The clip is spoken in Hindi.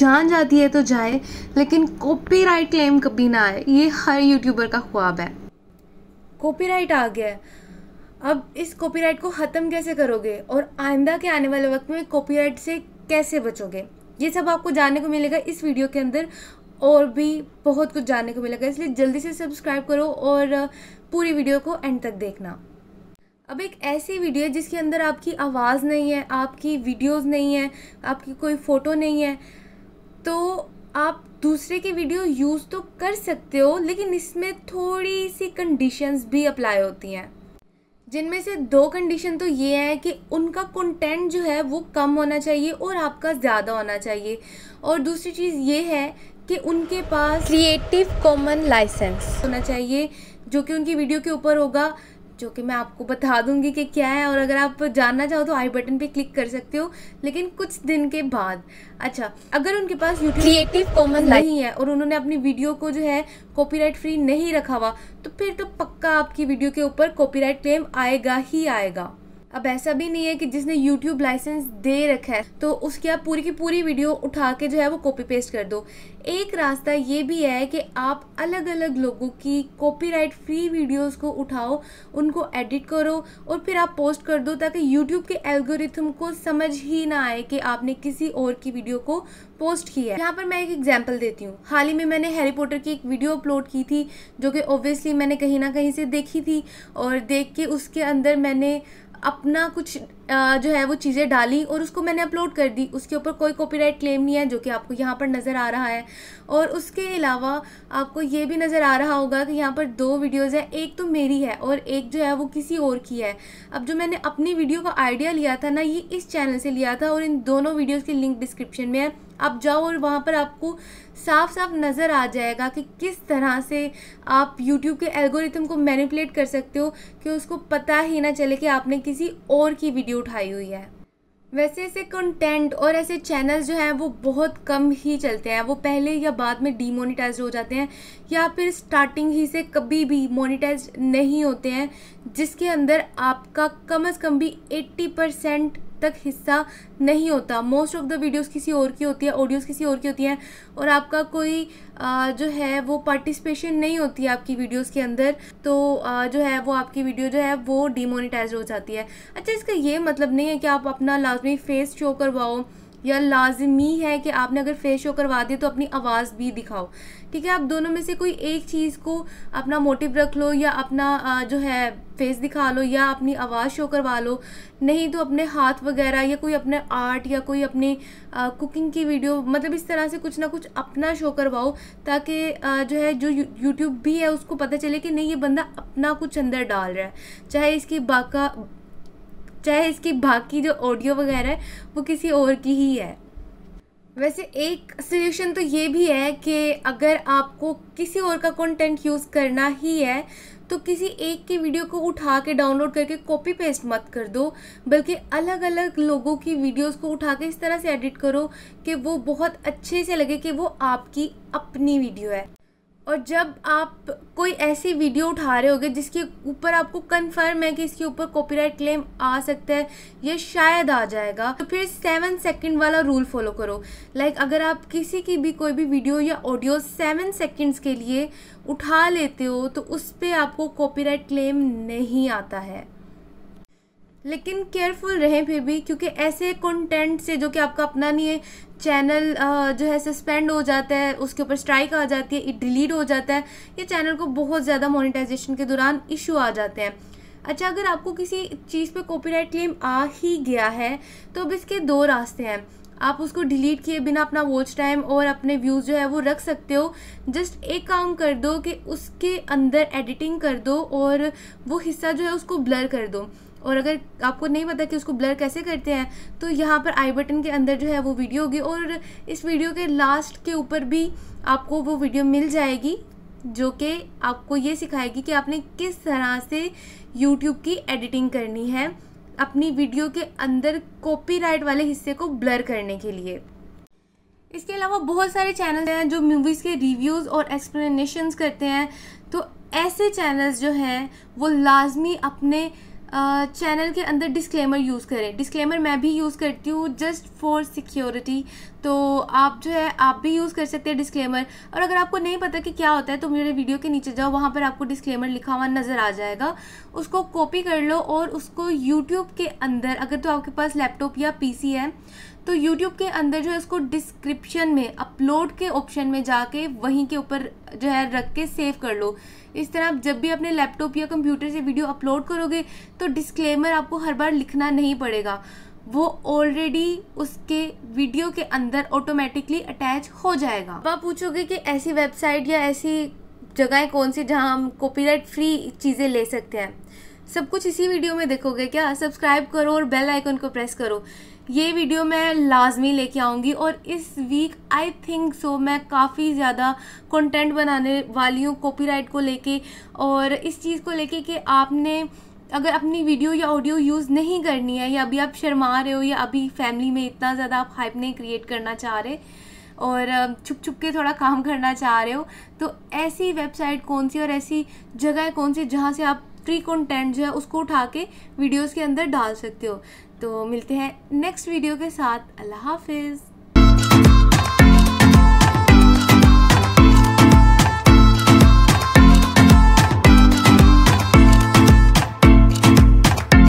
जान जाती है तो जाए लेकिन कॉपीराइट क्लेम कभी ना आए ये हर यूट्यूबर का ख्वाब है कॉपीराइट आ गया है अब इस कॉपीराइट को ख़त्म कैसे करोगे और आइंदा के आने वाले वक्त में कॉपीराइट से कैसे बचोगे ये सब आपको जानने को मिलेगा इस वीडियो के अंदर और भी बहुत कुछ जानने को मिलेगा इसलिए जल्दी से सब्सक्राइब करो और पूरी वीडियो को एंड तक देखना अब एक ऐसी वीडियो है जिसके अंदर आपकी आवाज़ नहीं है आपकी वीडियोस नहीं है आपकी कोई फ़ोटो नहीं है तो आप दूसरे की वीडियो यूज़ तो कर सकते हो लेकिन इसमें थोड़ी सी कंडीशंस भी अप्लाई होती हैं जिनमें से दो कंडीशन तो ये है कि उनका कंटेंट जो है वो कम होना चाहिए और आपका ज़्यादा होना चाहिए और दूसरी चीज़ ये है कि उनके पास क्रिएटिव कॉमन लाइसेंस होना चाहिए जो कि उनकी वीडियो के ऊपर होगा जो कि मैं आपको बता दूंगी कि क्या है और अगर आप जानना चाहो तो आई बटन पे क्लिक कर सकते हो लेकिन कुछ दिन के बाद अच्छा अगर उनके पास क्रिएटिव कॉमन नहीं है और उन्होंने अपनी वीडियो को जो है कॉपीराइट फ्री नहीं रखा हुआ तो फिर तो पक्का आपकी वीडियो के ऊपर कॉपीराइट क्लेम आएगा ही आएगा अब ऐसा भी नहीं है कि जिसने यूट्यूब लाइसेंस दे रखा है तो उसकी आप पूरी की पूरी वीडियो उठा के जो है वो कॉपी पेस्ट कर दो एक रास्ता ये भी है कि आप अलग अलग लोगों की कॉपीराइट फ्री वीडियोस को उठाओ उनको एडिट करो और फिर आप पोस्ट कर दो ताकि यूट्यूब के एल्गोरिथम को समझ ही ना आए कि आपने किसी और की वीडियो को पोस्ट की है यहाँ पर मैं एक एग्जाम्पल देती हूँ हाल ही में मैंने हैरी पोटर की एक वीडियो अपलोड की थी जो कि ओब्वियसली मैंने कहीं ना कहीं से देखी थी और देख के उसके अंदर मैंने अपना कुछ जो है वो चीज़ें डाली और उसको मैंने अपलोड कर दी उसके ऊपर कोई कॉपीराइट क्लेम नहीं है जो कि आपको यहाँ पर नज़र आ रहा है और उसके अलावा आपको ये भी नज़र आ रहा होगा कि यहाँ पर दो वीडियोज़ हैं एक तो मेरी है और एक जो है वो किसी और की है अब जो मैंने अपनी वीडियो का आइडिया लिया था ना ये इस चैनल से लिया था और इन दोनों वीडियोज़ की लिंक डिस्क्रिप्शन में है आप जाओ और वहाँ पर आपको साफ साफ नज़र आ जाएगा कि किस तरह से आप यूट्यूब के एल्गोरिथम को मैनिपुलेट कर सकते हो कि उसको पता ही ना चले कि आपने किसी और की वीडियो उठाई हुई है वैसे ऐसे कंटेंट और ऐसे चैनल्स जो हैं वो बहुत कम ही चलते हैं वो पहले या बाद में डीमोनिटाइज हो जाते हैं या फिर स्टार्टिंग ही से कभी भी मोनिटाइज नहीं होते हैं जिसके अंदर आपका कम से कम भी 80 परसेंट तक हिस्सा नहीं होता मोस्ट ऑफ द वीडियोस किसी और की होती है ऑडियोज़ किसी और की होती हैं और आपका कोई आ, जो है वो पार्टिसिपेशन नहीं होती है आपकी वीडियोस के अंदर तो आ, जो है वो आपकी वीडियो जो है वो डिमोनिटाइज हो जाती है अच्छा इसका ये मतलब नहीं है कि आप अपना लाजमी फेस शो करवाओ या लाजमी है कि आपने अगर फेस शो करवा दिया तो अपनी आवाज़ भी दिखाओ ठीक है आप दोनों में से कोई एक चीज़ को अपना मोटिव रख लो या अपना जो है फेस दिखा लो या अपनी आवाज़ शो करवा लो नहीं तो अपने हाथ वगैरह या कोई अपने आर्ट या कोई अपनी कुकिंग की वीडियो मतलब इस तरह से कुछ ना कुछ अपना शो करवाओ ताकि जो है जो यूट्यूब भी है उसको पता चले कि नहीं ये बंदा अपना कुछ अंदर डाल रहा है चाहे इसकी बाका चाहे इसकी बाकी जो ऑडियो वगैरह है वो किसी और की ही है वैसे एक सजेशन तो ये भी है कि अगर आपको किसी और का कंटेंट यूज़ करना ही है तो किसी एक की वीडियो को उठा के डाउनलोड करके कॉपी पेस्ट मत कर दो बल्कि अलग अलग लोगों की वीडियोस को उठा के इस तरह से एडिट करो कि वो बहुत अच्छे से लगे कि वो आपकी अपनी वीडियो है और जब आप कोई ऐसी वीडियो उठा रहे होगे जिसके ऊपर आपको कंफर्म है कि इसके ऊपर कॉपीराइट क्लेम आ सकता है या शायद आ जाएगा तो फिर सेवन सेकंड वाला रूल फॉलो करो लाइक like अगर आप किसी की भी कोई भी वीडियो या ऑडियो सेवन सेकंड्स के लिए उठा लेते हो तो उस पर आपको कॉपीराइट क्लेम नहीं आता है लेकिन केयरफुल रहें फिर भी क्योंकि ऐसे कंटेंट से जो कि आपका अपना नहीं है चैनल जो है सस्पेंड हो जाता है उसके ऊपर स्ट्राइक आ जाती है डिलीट हो जाता है ये चैनल को बहुत ज़्यादा मोनेटाइजेशन के दौरान इशू आ जाते हैं अच्छा अगर आपको किसी चीज़ पे कॉपीराइट क्लेम आ ही गया है तो अब इसके दो रास्ते हैं आप उसको डिलीट किए बिना अपना वॉच टाइम और अपने व्यूज़ जो है वो रख सकते हो जस्ट एक काम कर दो कि उसके अंदर एडिटिंग कर दो और वो हिस्सा जो है उसको ब्लर कर दो और अगर आपको नहीं पता कि उसको ब्लर कैसे करते हैं तो यहाँ पर आई बटन के अंदर जो है वो वीडियो होगी और इस वीडियो के लास्ट के ऊपर भी आपको वो वीडियो मिल जाएगी जो कि आपको ये सिखाएगी कि आपने किस तरह से यूट्यूब की एडिटिंग करनी है अपनी वीडियो के अंदर कॉपीराइट वाले हिस्से को ब्लर करने के लिए इसके अलावा बहुत सारे चैनल हैं जो मूवीज़ के रिव्यूज़ और एक्सप्लेनेशंस करते हैं तो ऐसे चैनल्स जो हैं वो लाजमी अपने चैनल के अंदर डिस्क्लेमर यूज़ करें डिस्क्लेमर मैं भी यूज़ करती हूँ जस्ट फॉर सिक्योरिटी तो आप जो है आप भी यूज़ कर सकते हैं डिस्क्लेमर और अगर आपको नहीं पता कि क्या होता है तो मेरे वीडियो के नीचे जाओ वहाँ पर आपको डिस्क्लेमर लिखा हुआ नज़र आ जाएगा उसको कॉपी कर लो और उसको यूट्यूब के अंदर अगर तो आपके पास लैपटॉप या पी है तो यूट्यूब के अंदर जो है उसको डिस्क्रिप्शन में अपलोड के ऑप्शन में जाके वहीं के ऊपर जो है रख के सेव कर लो इस तरह आप जब भी अपने लैपटॉप या कंप्यूटर से वीडियो अपलोड करोगे तो डिस्क्लेमर आपको हर बार लिखना नहीं पड़ेगा वो ऑलरेडी उसके वीडियो के अंदर ऑटोमेटिकली अटैच हो जाएगा अब आप पूछोगे कि ऐसी वेबसाइट या ऐसी जगहें कौन सी जहां हम कॉपीराइट फ्री चीज़ें ले सकते हैं सब कुछ इसी वीडियो में देखोगे क्या सब्सक्राइब करो और बेल आइकन को प्रेस करो ये वीडियो मैं लाजमी लेके आऊँगी और इस वीक आई थिंक सो मैं काफ़ी ज़्यादा कंटेंट बनाने वाली हूँ कॉपीराइट को लेके और इस चीज़ को लेके कि आपने अगर अपनी वीडियो या ऑडियो यूज़ नहीं करनी है या अभी आप शर्मा रहे हो या अभी फैमिली में इतना ज़्यादा आप हाइप नहीं क्रिएट करना चाह रहे और छुप छुप के थोड़ा काम करना चाह रहे हो तो ऐसी वेबसाइट कौन सी और ऐसी जगह कौन सी जहाँ से आप फ्री कंटेंट जो है उसको उठा के वीडियोस के अंदर डाल सकते हो तो मिलते हैं नेक्स्ट वीडियो के साथ अल्लाह हाफिज़